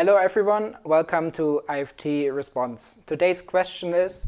Hello everyone, welcome to IFT Response. Today's question is,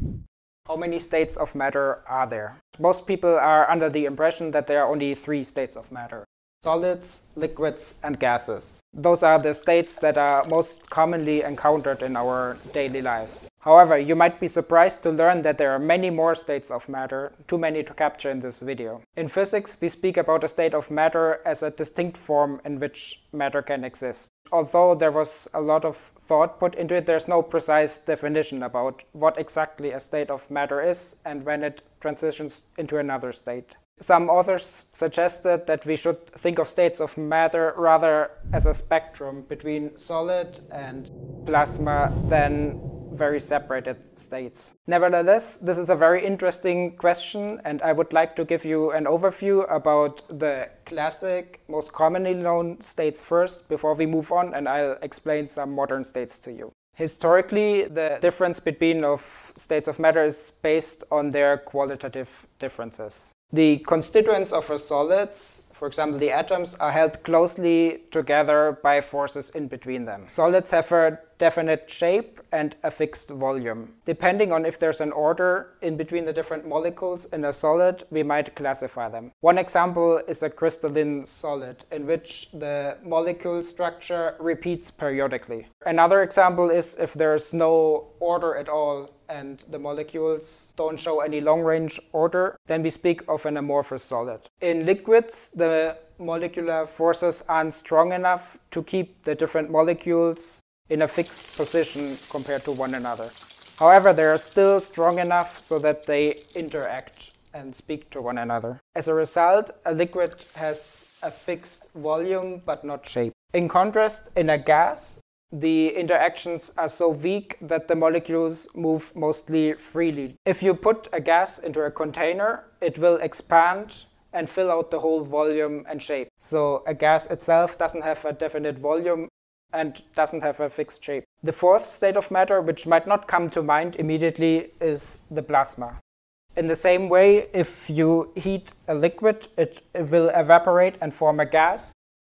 how many states of matter are there? Most people are under the impression that there are only three states of matter solids, liquids, and gases. Those are the states that are most commonly encountered in our daily lives. However, you might be surprised to learn that there are many more states of matter, too many to capture in this video. In physics, we speak about a state of matter as a distinct form in which matter can exist. Although there was a lot of thought put into it, there's no precise definition about what exactly a state of matter is and when it transitions into another state. Some authors suggested that we should think of states of matter rather as a spectrum between solid and plasma than very separated states. Nevertheless, this is a very interesting question and I would like to give you an overview about the classic, most commonly known states first before we move on and I'll explain some modern states to you. Historically, the difference between of states of matter is based on their qualitative differences the constituents of a solid, for example, the atoms, are held closely together by forces in between them. Solids have a definite shape and a fixed volume. Depending on if there's an order in between the different molecules in a solid, we might classify them. One example is a crystalline solid in which the molecule structure repeats periodically. Another example is if there's no order at all and the molecules don't show any long-range order, then we speak of an amorphous solid. In liquids, the molecular forces aren't strong enough to keep the different molecules in a fixed position compared to one another. However, they are still strong enough so that they interact and speak to one another. As a result, a liquid has a fixed volume but not shape. In contrast, in a gas, the interactions are so weak that the molecules move mostly freely. If you put a gas into a container, it will expand and fill out the whole volume and shape. So a gas itself doesn't have a definite volume and doesn't have a fixed shape. The fourth state of matter, which might not come to mind immediately, is the plasma. In the same way, if you heat a liquid, it will evaporate and form a gas.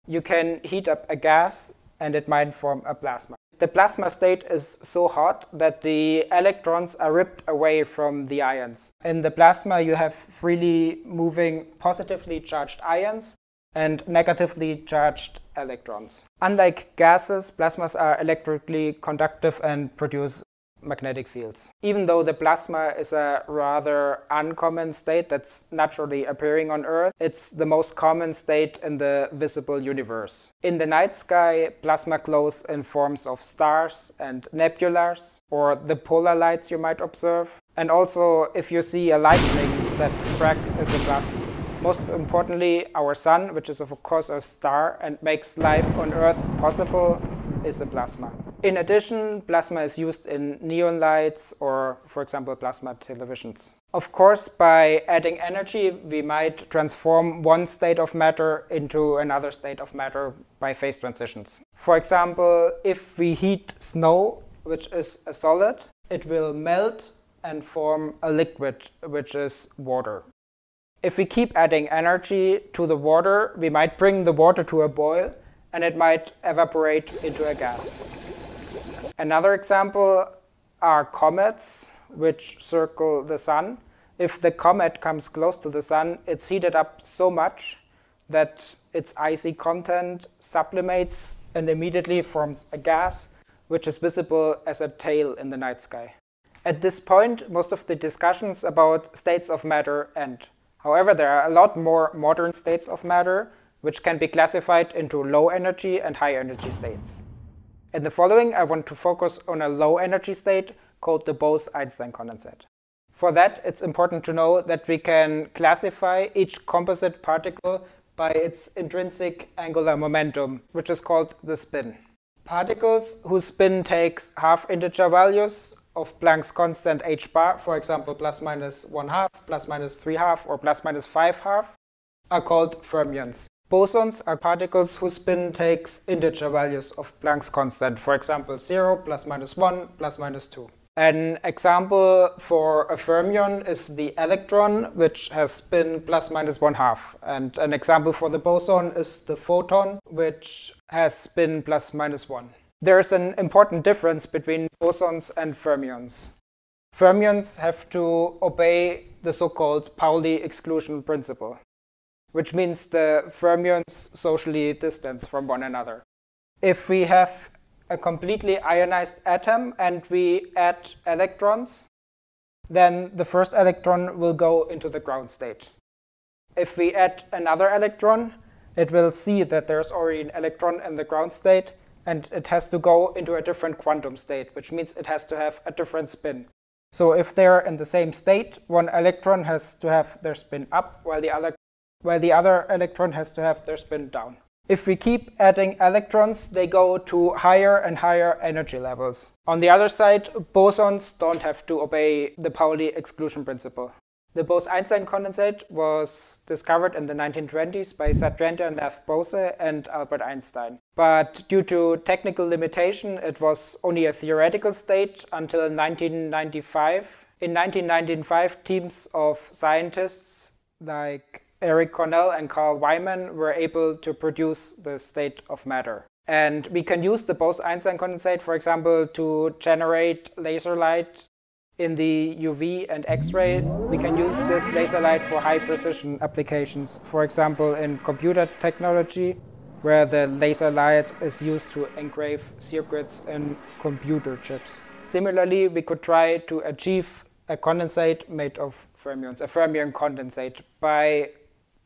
You can heat up a gas and it might form a plasma. The plasma state is so hot that the electrons are ripped away from the ions. In the plasma, you have freely moving positively charged ions and negatively charged electrons. Unlike gases, plasmas are electrically conductive and produce magnetic fields. Even though the plasma is a rather uncommon state that's naturally appearing on Earth, it's the most common state in the visible universe. In the night sky, plasma glows in forms of stars and nebulars, or the polar lights you might observe. And also, if you see a lightning, that crack is a plasma. Most importantly, our sun, which is of course a star and makes life on Earth possible, is a plasma. In addition, plasma is used in neon lights or, for example, plasma televisions. Of course, by adding energy, we might transform one state of matter into another state of matter by phase transitions. For example, if we heat snow, which is a solid, it will melt and form a liquid, which is water. If we keep adding energy to the water, we might bring the water to a boil and it might evaporate into a gas. Another example are comets, which circle the sun. If the comet comes close to the sun, it's heated up so much that its icy content sublimates and immediately forms a gas, which is visible as a tail in the night sky. At this point, most of the discussions about states of matter end. However, there are a lot more modern states of matter, which can be classified into low energy and high energy states. In the following, I want to focus on a low energy state called the Bose-Einstein condensate. For that, it's important to know that we can classify each composite particle by its intrinsic angular momentum, which is called the spin. Particles whose spin takes half integer values of Planck's constant h bar, for example, plus minus 1 half, plus minus 3 half, or plus minus 5 half, are called fermions. Bosons are particles whose spin takes integer values of Planck's constant, for example 0, plus minus 1, plus minus 2. An example for a fermion is the electron, which has spin plus minus one half. And an example for the boson is the photon, which has spin plus minus one. There's an important difference between bosons and fermions. Fermions have to obey the so-called Pauli exclusion principle which means the fermions socially distance from one another. If we have a completely ionized atom and we add electrons, then the first electron will go into the ground state. If we add another electron, it will see that there's already an electron in the ground state and it has to go into a different quantum state, which means it has to have a different spin. So if they're in the same state, one electron has to have their spin up while the other where the other electron has to have their spin down. If we keep adding electrons, they go to higher and higher energy levels. On the other side, bosons don't have to obey the Pauli exclusion principle. The Bose-Einstein condensate was discovered in the 1920s by Satyendra Nath Bose and Albert Einstein. But due to technical limitation, it was only a theoretical state until 1995. In 1995, teams of scientists like Eric Cornell and Carl Wyman were able to produce the state of matter. And we can use the Bose-Einstein condensate, for example, to generate laser light in the UV and X-ray. We can use this laser light for high precision applications, for example, in computer technology, where the laser light is used to engrave circuits in computer chips. Similarly, we could try to achieve a condensate made of fermions, a fermion condensate, by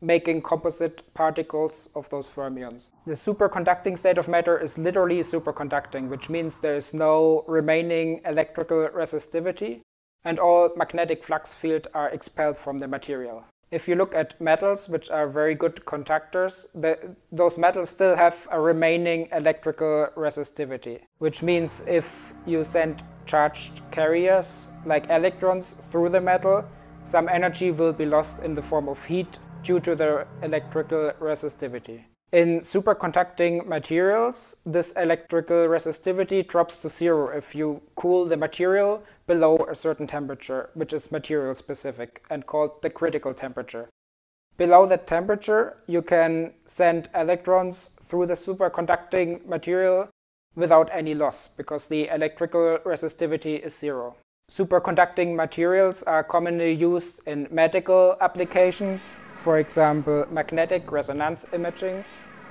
making composite particles of those fermions. The superconducting state of matter is literally superconducting, which means there is no remaining electrical resistivity and all magnetic flux fields are expelled from the material. If you look at metals, which are very good conductors, the, those metals still have a remaining electrical resistivity, which means if you send charged carriers like electrons through the metal, some energy will be lost in the form of heat due to their electrical resistivity. In superconducting materials, this electrical resistivity drops to zero if you cool the material below a certain temperature, which is material specific and called the critical temperature. Below that temperature, you can send electrons through the superconducting material without any loss because the electrical resistivity is zero. Superconducting materials are commonly used in medical applications, for example magnetic resonance imaging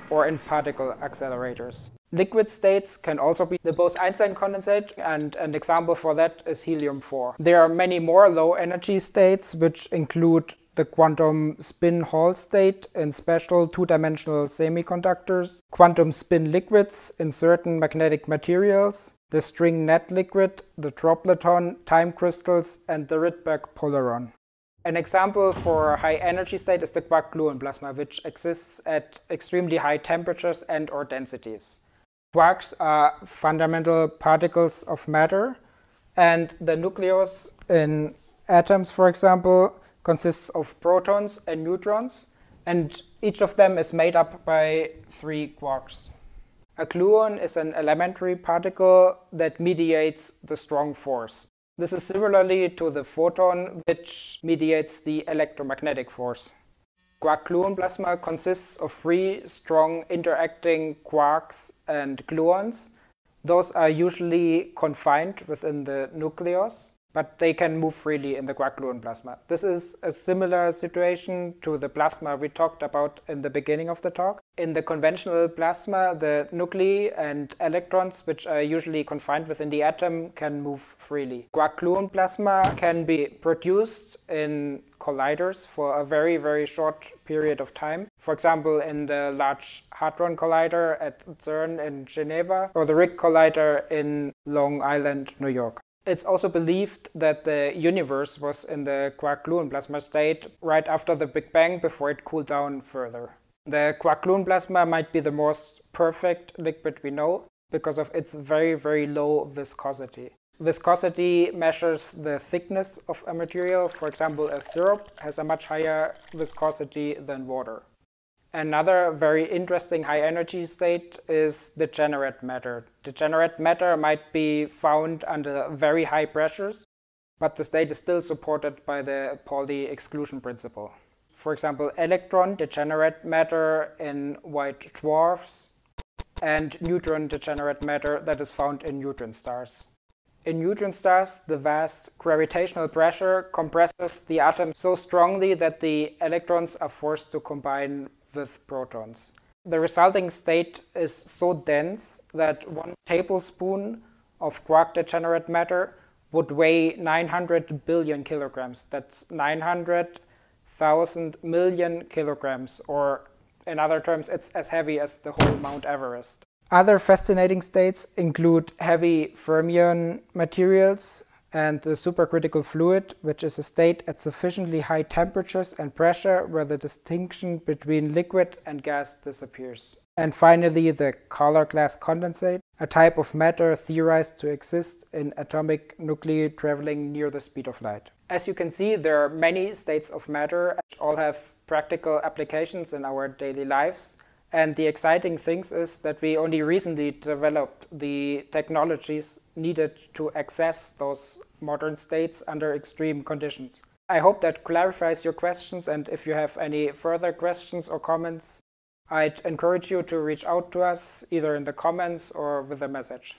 or in particle accelerators. Liquid states can also be the Bose-Einstein condensate, and an example for that is helium-4. There are many more low-energy states, which include the quantum spin Hall state in special two-dimensional semiconductors, quantum spin liquids in certain magnetic materials, the string net liquid, the dropleton, time crystals, and the Rydberg polaron. An example for a high energy state is the quark gluon plasma, which exists at extremely high temperatures and or densities. Quarks are fundamental particles of matter, and the nucleus in atoms, for example, consists of protons and neutrons, and each of them is made up by three quarks. A gluon is an elementary particle that mediates the strong force. This is similarly to the photon, which mediates the electromagnetic force. Quark gluon plasma consists of three strong interacting quarks and gluons. Those are usually confined within the nucleus but they can move freely in the guaculon plasma. This is a similar situation to the plasma we talked about in the beginning of the talk. In the conventional plasma, the nuclei and electrons, which are usually confined within the atom, can move freely. Guaculon plasma can be produced in colliders for a very, very short period of time. For example, in the Large Hadron Collider at CERN in Geneva, or the Rigg Collider in Long Island, New York. It's also believed that the universe was in the quark gluon plasma state right after the Big Bang before it cooled down further. The quark gluon plasma might be the most perfect liquid we know because of its very, very low viscosity. Viscosity measures the thickness of a material. For example, a syrup has a much higher viscosity than water. Another very interesting high energy state is degenerate matter. Degenerate matter might be found under very high pressures, but the state is still supported by the Pauli exclusion principle. For example, electron degenerate matter in white dwarfs and neutron degenerate matter that is found in neutron stars. In neutron stars, the vast gravitational pressure compresses the atom so strongly that the electrons are forced to combine with protons. The resulting state is so dense that one tablespoon of quark degenerate matter would weigh 900 billion kilograms. That's 900,000 million kilograms, or in other terms, it's as heavy as the whole Mount Everest. Other fascinating states include heavy fermion materials and the supercritical fluid, which is a state at sufficiently high temperatures and pressure where the distinction between liquid and gas disappears. And finally, the color glass condensate, a type of matter theorized to exist in atomic nuclei traveling near the speed of light. As you can see, there are many states of matter, which all have practical applications in our daily lives. And the exciting things is that we only recently developed the technologies needed to access those modern states under extreme conditions. I hope that clarifies your questions and if you have any further questions or comments, I'd encourage you to reach out to us either in the comments or with a message.